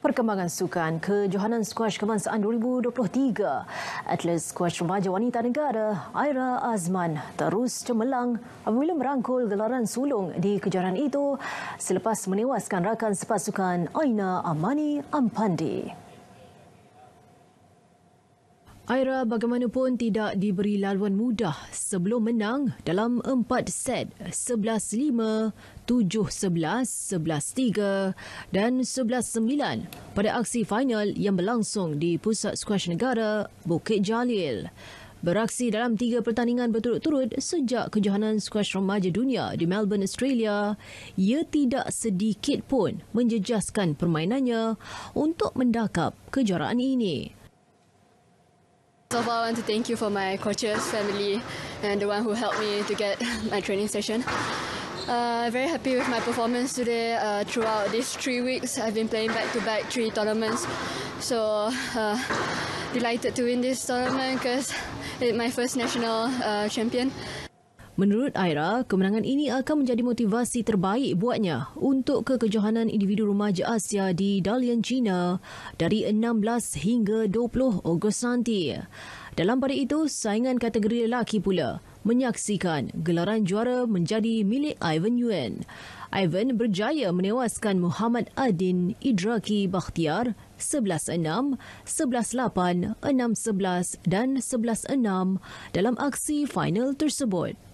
Perkembangan sukan ke Johanan Squash Kebangsaan 2023. Atlet Squash Remaja Wanita Negara Aira Azman terus cemerlang apabila merangkul gelaran sulung di kejuaraan itu selepas menewaskan rakan sepasukan Aina Amani Ampandi. Aira bagaimanapun tidak diberi laluan mudah sebelum menang dalam empat set 11-5, 7-11, 11-3 dan 11-9 pada aksi final yang berlangsung di Pusat Squash Negara Bukit Jalil. Beraksi dalam tiga pertandingan berturut-turut sejak kejohanan squash remaja dunia di Melbourne, Australia, ia tidak sedikit pun menjejaskan permainannya untuk mendakap kejuaraan ini. So all, I want to thank you for my coaches, family, and the one who helped me to get my training session. Uh, very happy with my performance today. Uh, throughout these three weeks, I've been playing back-to-back -back to back 3 tournaments. So uh, delighted to win this tournament because it's my first national uh, champion. Menurut Aira, kemenangan ini akan menjadi motivasi terbaik buatnya untuk kekejohanan individu remaja Asia di Dalian, China dari 16 hingga 20 Ogos nanti. Dalam pada itu, saingan kategori lelaki pula menyaksikan gelaran juara menjadi milik Ivan Yuan. Ivan berjaya menewaskan Muhammad Adin Idraki Bakhtiar 11-6, 11-8, 6-11 dan 11-6 dalam aksi final tersebut.